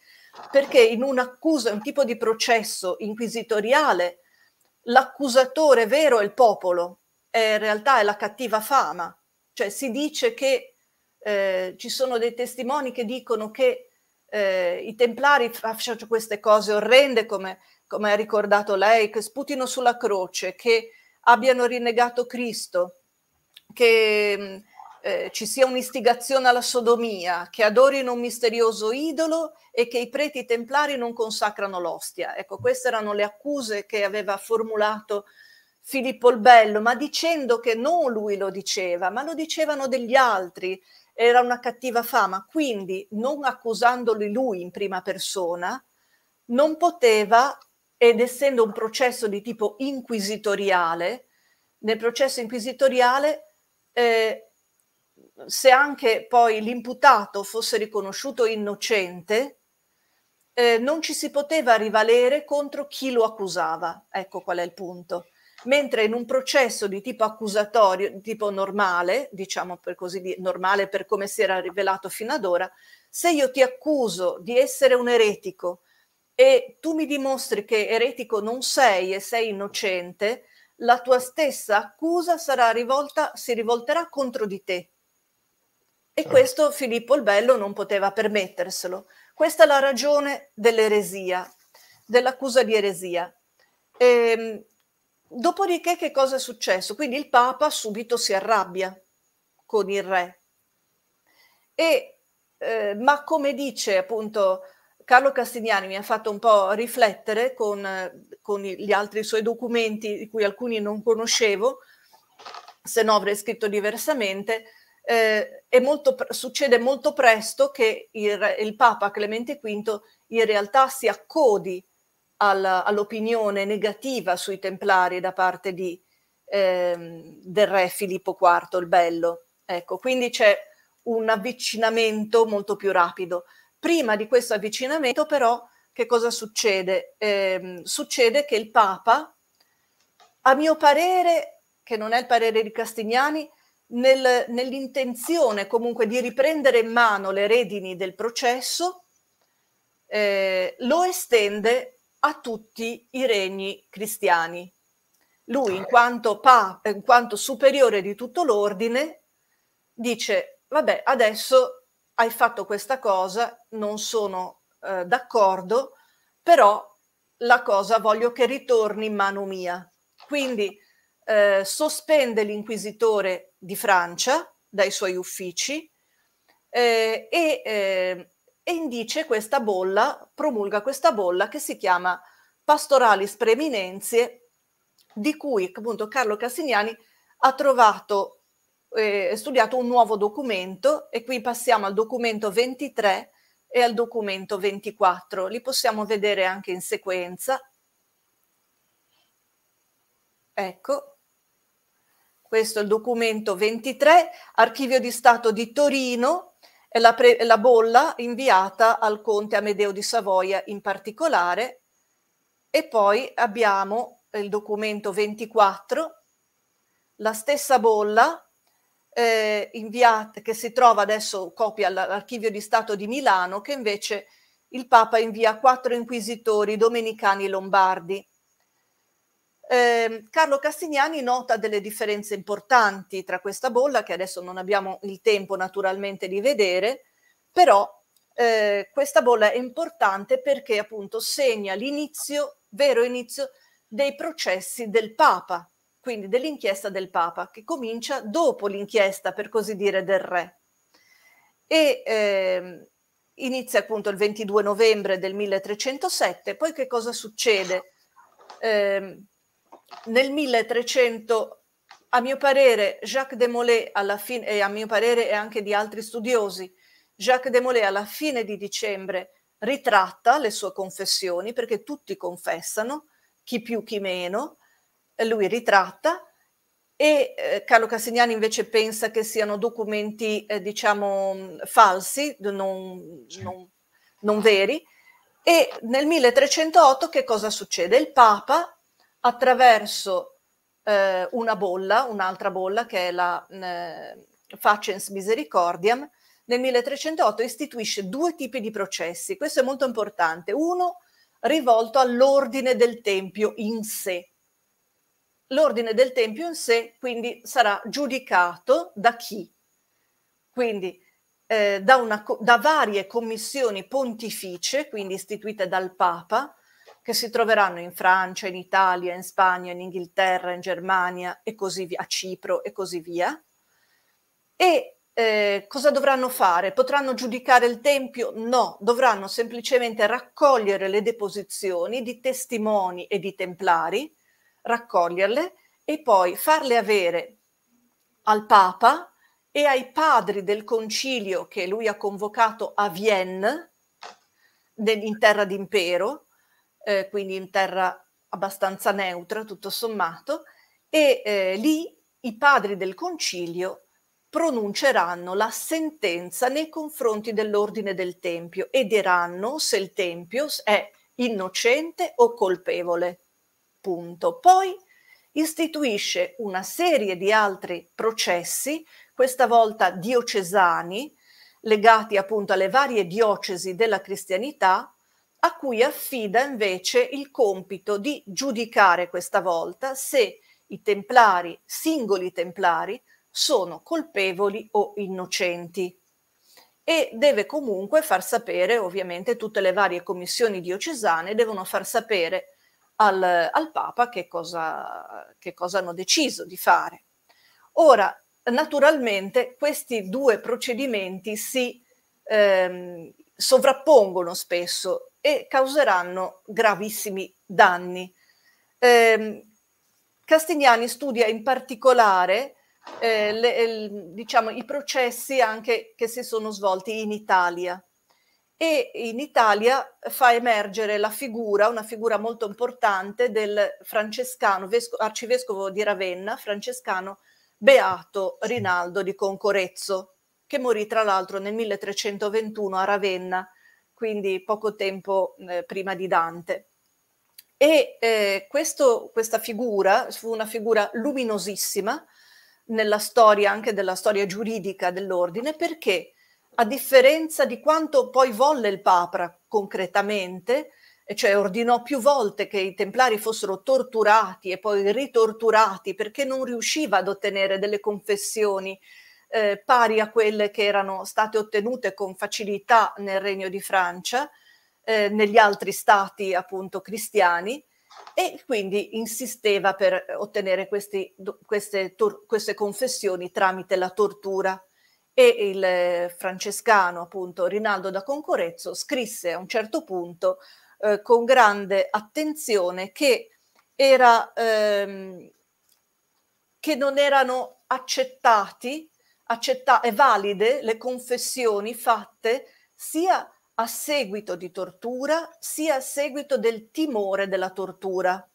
perché in un'accusa, un tipo di processo inquisitoriale, l'accusatore vero è il popolo, eh, in realtà è la cattiva fama, cioè si dice che eh, ci sono dei testimoni che dicono che eh, i templari facciano queste cose orrende, come, come, ha ricordato lei, che sputino sulla croce, che abbiano rinnegato Cristo, che mm, eh, ci sia un'istigazione alla sodomia, che adorino un misterioso idolo e che i preti templari non consacrano l'ostia. Ecco, queste erano le accuse che aveva formulato Filippo il Bello, ma dicendo che non lui lo diceva, ma lo dicevano degli altri, era una cattiva fama, quindi non accusandoli lui in prima persona, non poteva, ed essendo un processo di tipo inquisitoriale, nel processo inquisitoriale, eh, se anche poi l'imputato fosse riconosciuto innocente, eh, non ci si poteva rivalere contro chi lo accusava. Ecco qual è il punto mentre in un processo di tipo accusatorio, di tipo normale, diciamo per così dire, normale per come si era rivelato fino ad ora, se io ti accuso di essere un eretico e tu mi dimostri che eretico non sei e sei innocente, la tua stessa accusa sarà rivolta, si rivolterà contro di te. E certo. questo Filippo il Bello non poteva permetterselo. Questa è la ragione dell'eresia, dell'accusa di eresia. E, ehm, Dopodiché che cosa è successo? Quindi il Papa subito si arrabbia con il re. E, eh, ma come dice appunto Carlo Castigliani, mi ha fatto un po' riflettere con, con gli altri suoi documenti, di cui alcuni non conoscevo, se no avrei scritto diversamente, eh, molto, succede molto presto che il, il Papa Clemente V in realtà si accodi al, all'opinione negativa sui templari da parte di, ehm, del re Filippo IV, il bello. Ecco, quindi c'è un avvicinamento molto più rapido. Prima di questo avvicinamento però che cosa succede? Eh, succede che il Papa, a mio parere, che non è il parere di Castignani, nel, nell'intenzione comunque di riprendere in mano le redini del processo, eh, lo estende a tutti i regni cristiani. Lui, in quanto, pa- in quanto superiore di tutto l'ordine, dice, vabbè, adesso hai fatto questa cosa, non sono eh, d'accordo, però la cosa voglio che ritorni in mano mia. Quindi eh, sospende l'inquisitore di Francia dai suoi uffici eh, e eh, e indice questa bolla, promulga questa bolla che si chiama Pastoralis Preeminenzie, di cui appunto Carlo Cassignani ha trovato eh, studiato un nuovo documento e qui passiamo al documento 23 e al documento 24. Li possiamo vedere anche in sequenza. Ecco, questo è il documento 23, Archivio di Stato di Torino, la, pre- la bolla inviata al conte Amedeo di Savoia in particolare e poi abbiamo eh, il documento 24, la stessa bolla eh, inviata, che si trova adesso copia all'archivio di Stato di Milano, che invece il Papa invia quattro inquisitori domenicani lombardi eh, Carlo Castignani nota delle differenze importanti tra questa bolla, che adesso non abbiamo il tempo naturalmente di vedere, però eh, questa bolla è importante perché appunto segna l'inizio, vero inizio, dei processi del Papa, quindi dell'inchiesta del Papa, che comincia dopo l'inchiesta, per così dire, del re. E eh, inizia appunto il 22 novembre del 1307, poi che cosa succede? Eh, nel 1300 a mio parere Jacques Desmoulins alla fine e a mio parere e anche di altri studiosi Jacques de Molay alla fine di dicembre ritratta le sue confessioni perché tutti confessano chi più chi meno lui ritratta e eh, Carlo Cassignani invece pensa che siano documenti eh, diciamo falsi non, non, non veri e nel 1308 che cosa succede? Il Papa attraverso eh, una bolla, un'altra bolla che è la eh, Facens Misericordiam, nel 1308 istituisce due tipi di processi. Questo è molto importante. Uno rivolto all'ordine del Tempio in sé. L'ordine del Tempio in sé quindi sarà giudicato da chi? Quindi eh, da, una, da varie commissioni pontificie, quindi istituite dal Papa, che si troveranno in Francia, in Italia, in Spagna, in Inghilterra, in Germania e così via, a Cipro e così via. E eh, cosa dovranno fare? Potranno giudicare il Tempio? No, dovranno semplicemente raccogliere le deposizioni di testimoni e di templari, raccoglierle e poi farle avere al Papa e ai padri del concilio che lui ha convocato a Vienne, in terra d'impero, eh, quindi in terra abbastanza neutra tutto sommato, e eh, lì i padri del concilio pronunceranno la sentenza nei confronti dell'ordine del Tempio e diranno se il Tempio è innocente o colpevole. Punto. Poi istituisce una serie di altri processi, questa volta diocesani, legati appunto alle varie diocesi della cristianità, a cui affida invece il compito di giudicare questa volta se i templari, singoli templari, sono colpevoli o innocenti e deve comunque far sapere, ovviamente tutte le varie commissioni diocesane devono far sapere al, al Papa che cosa, che cosa hanno deciso di fare. Ora, naturalmente questi due procedimenti si ehm, sovrappongono spesso e causeranno gravissimi danni. Eh, Castignani studia in particolare eh, le, eh, le, diciamo, i processi anche che si sono svolti in Italia e in Italia fa emergere la figura, una figura molto importante del francescano, vesco, arcivescovo di Ravenna, francescano Beato Rinaldo di Concorezzo, che morì tra l'altro nel 1321 a Ravenna, quindi poco tempo eh, prima di Dante. E eh, questo, questa figura fu una figura luminosissima nella storia, anche della storia giuridica dell'ordine, perché a differenza di quanto poi volle il Papa concretamente, cioè ordinò più volte che i templari fossero torturati e poi ritorturati perché non riusciva ad ottenere delle confessioni eh, pari a quelle che erano state ottenute con facilità nel Regno di Francia, eh, negli altri stati appunto cristiani e quindi insisteva per ottenere questi, queste, tor- queste confessioni tramite la tortura e il eh, francescano appunto Rinaldo da Concorezzo scrisse a un certo punto eh, con grande attenzione che, era, ehm, che non erano accettati accetta- e valide le confessioni fatte sia a seguito di tortura sia a seguito del timore della tortura,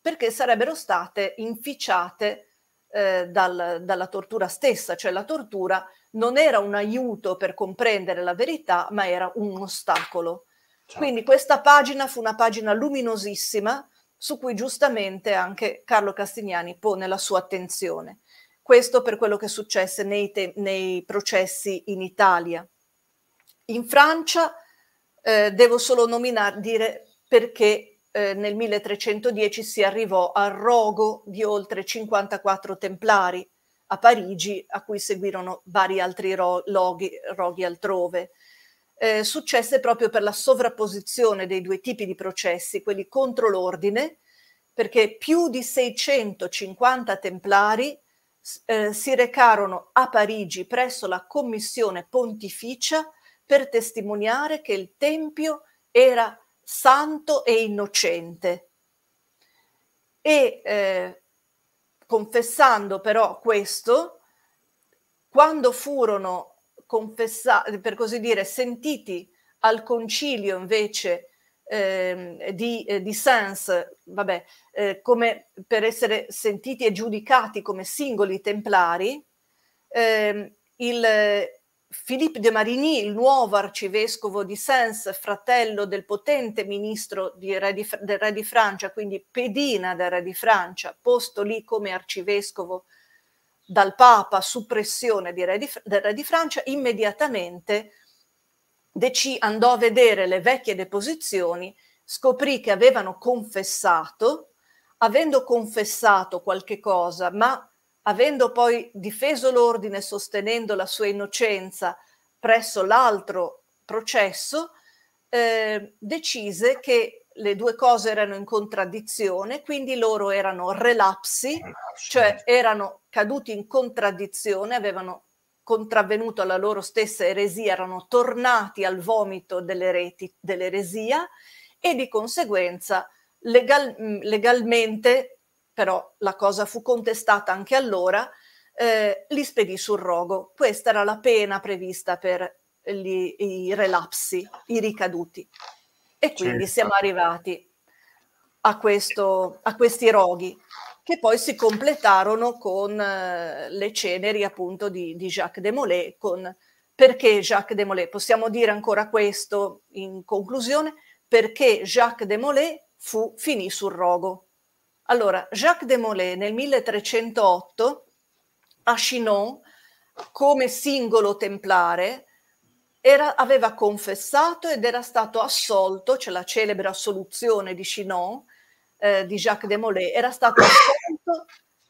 perché sarebbero state inficiate eh, dal, dalla tortura stessa, cioè la tortura non era un aiuto per comprendere la verità, ma era un ostacolo. Certo. Quindi questa pagina fu una pagina luminosissima su cui giustamente anche Carlo Castignani pone la sua attenzione. Questo per quello che successe nei, te- nei processi in Italia. In Francia eh, devo solo nominare, dire perché eh, nel 1310 si arrivò al rogo di oltre 54 templari a Parigi, a cui seguirono vari altri ro- loghi, roghi altrove. Eh, successe proprio per la sovrapposizione dei due tipi di processi, quelli contro l'ordine, perché più di 650 templari eh, si recarono a Parigi presso la commissione pontificia per testimoniare che il Tempio era santo e innocente. E eh, confessando però questo, quando furono confessati, per così dire, sentiti al concilio invece eh, di, eh, di Sans, vabbè, eh, come per essere sentiti e giudicati come singoli templari, ehm, il eh, Philippe de Marigny, il nuovo arcivescovo di Sens, fratello del potente ministro re di, del re di Francia, quindi pedina del re di Francia, posto lì come arcivescovo dal Papa su pressione di re di, del re di Francia, immediatamente dec- andò a vedere le vecchie deposizioni, scoprì che avevano confessato, avendo confessato qualche cosa, ma avendo poi difeso l'ordine sostenendo la sua innocenza presso l'altro processo, eh, decise che le due cose erano in contraddizione, quindi loro erano relapsi, cioè certo. erano caduti in contraddizione, avevano contravvenuto alla loro stessa eresia, erano tornati al vomito dell'ereti, dell'eresia e di conseguenza legal, mm, legalmente, però la cosa fu contestata anche allora, eh, li spedì sul rogo. Questa era la pena prevista per gli, i relapsi, i ricaduti. E quindi certo. siamo arrivati a, questo, a questi roghi che poi si completarono con eh, le ceneri appunto di, di Jacques Demolé, con perché Jacques Demolé? Possiamo dire ancora questo in conclusione, perché Jacques Demolé fu, finì sul rogo. Allora, Jacques Demolé nel 1308 a Chinon, come singolo templare, era, aveva confessato ed era stato assolto, c'è cioè la celebre assoluzione di Chinon, eh, di Jacques Demolé, era stato assolto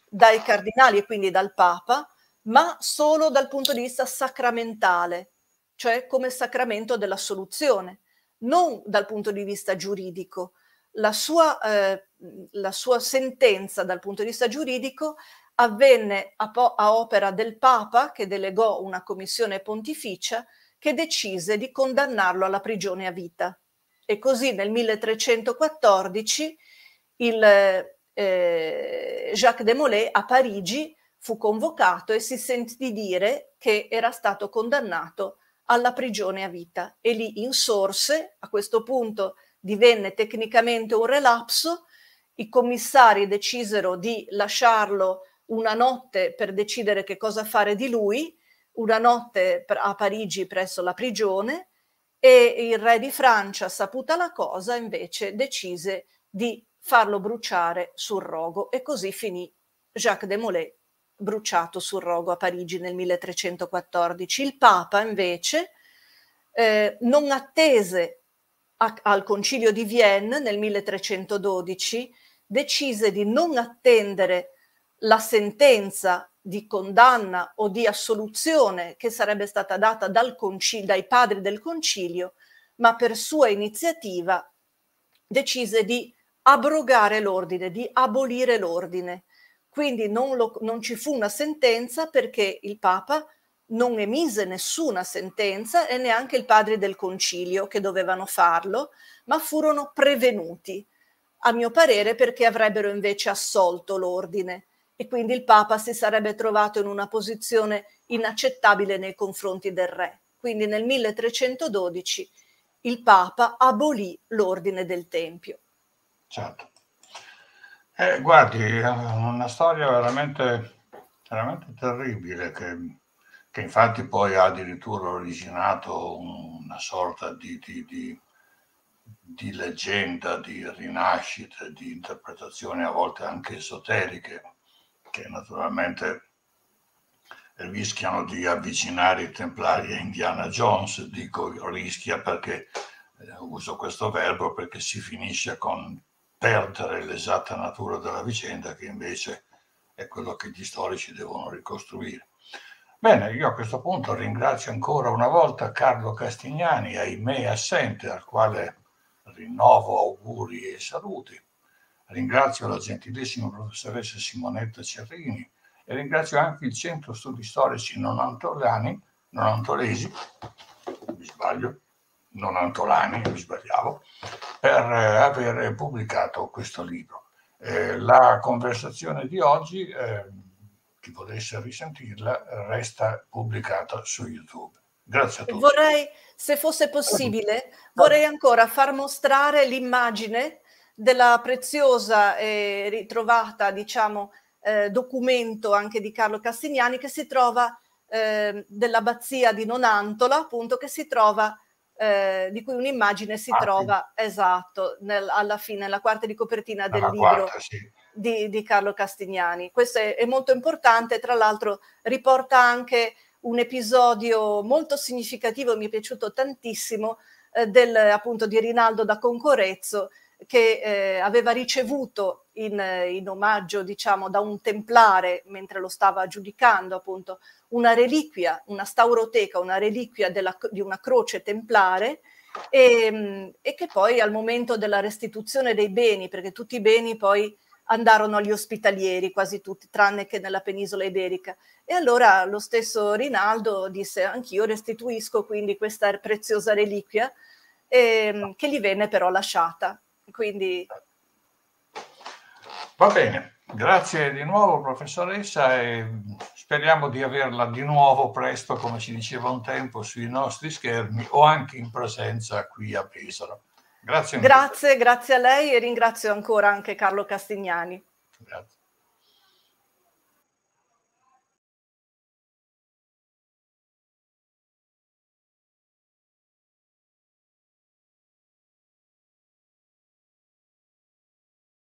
dai cardinali e quindi dal Papa, ma solo dal punto di vista sacramentale, cioè come sacramento dell'assoluzione, non dal punto di vista giuridico. La sua, eh, la sua sentenza dal punto di vista giuridico avvenne a, po- a opera del Papa che delegò una commissione pontificia che decise di condannarlo alla prigione a vita. E così nel 1314 il eh, Jacques Desmoulins a Parigi fu convocato e si sentì dire che era stato condannato alla prigione a vita e lì insorse, a questo punto divenne tecnicamente un relapso, i commissari decisero di lasciarlo una notte per decidere che cosa fare di lui, una notte a Parigi presso la prigione e il re di Francia, saputa la cosa, invece decise di farlo bruciare sul rogo e così finì Jacques de Molay bruciato sul rogo a Parigi nel 1314. Il Papa invece eh, non attese a, al concilio di Vienne nel 1312, decise di non attendere la sentenza di condanna o di assoluzione che sarebbe stata data dal concilio, dai padri del concilio, ma per sua iniziativa decise di abrogare l'ordine, di abolire l'ordine. Quindi non, lo, non ci fu una sentenza perché il Papa non emise nessuna sentenza e neanche i padri del concilio che dovevano farlo, ma furono prevenuti, a mio parere, perché avrebbero invece assolto l'ordine e quindi il Papa si sarebbe trovato in una posizione inaccettabile nei confronti del re. Quindi nel 1312 il Papa abolì l'ordine del Tempio certo. Eh, guardi, è una storia veramente, veramente terribile che, che, infatti poi ha addirittura originato una sorta di, di, di, di leggenda, di rinascita, di interpretazioni a volte anche esoteriche, che naturalmente rischiano di avvicinare i templari a Indiana Jones, dico rischia perché eh, uso questo verbo perché si finisce con perdere l'esatta natura della vicenda che invece è quello che gli storici devono ricostruire. Bene, io a questo punto ringrazio ancora una volta Carlo Castignani, ahimè assente, al quale rinnovo auguri e saluti. Ringrazio la gentilissima professoressa Simonetta Cerrini e ringrazio anche il Centro Studi Storici Non Antolesi, mi sbaglio, non Antolani, mi sbagliavo, per eh, aver pubblicato questo libro. Eh, la conversazione di oggi, eh, chi potesse risentirla, resta pubblicata su YouTube. Grazie a tutti. Vorrei, se fosse possibile, vorrei ancora far mostrare l'immagine della preziosa e ritrovata, diciamo, eh, documento anche di Carlo Castignani che si trova eh, dell'abbazia di Nonantola, appunto, che si trova eh, di cui un'immagine si Parti. Ah, trova esatto nel, alla fine, nella quarta di copertina del alla libro. Quarta, sì. di, di, Carlo Castignani. Questo è, è molto importante, tra l'altro riporta anche un episodio molto significativo, mi è piaciuto tantissimo, eh, del, appunto di Rinaldo da Concorezzo che eh, aveva ricevuto in, eh, in omaggio diciamo, da un templare mentre lo stava giudicando appunto una reliquia, una stauroteca, una reliquia della, di una croce templare e, mm, e, che poi al momento della restituzione dei beni, perché tutti i beni poi andarono agli ospitalieri, quasi tutti, tranne che nella penisola iberica. E allora lo stesso Rinaldo disse anch'io restituisco quindi questa preziosa reliquia ehm, che gli venne però lasciata quindi... Va bene, grazie di nuovo professoressa e speriamo di averla di nuovo presto, come si diceva un tempo, sui nostri schermi o anche in presenza qui a Pesaro. Grazie. Grazie, grazie a lei e ringrazio ancora anche Carlo Castignani. Grazie.